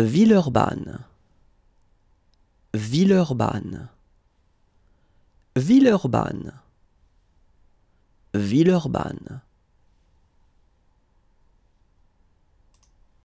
Villeurbanne, Villeurbanne, Villeurbanne, Villeurbanne.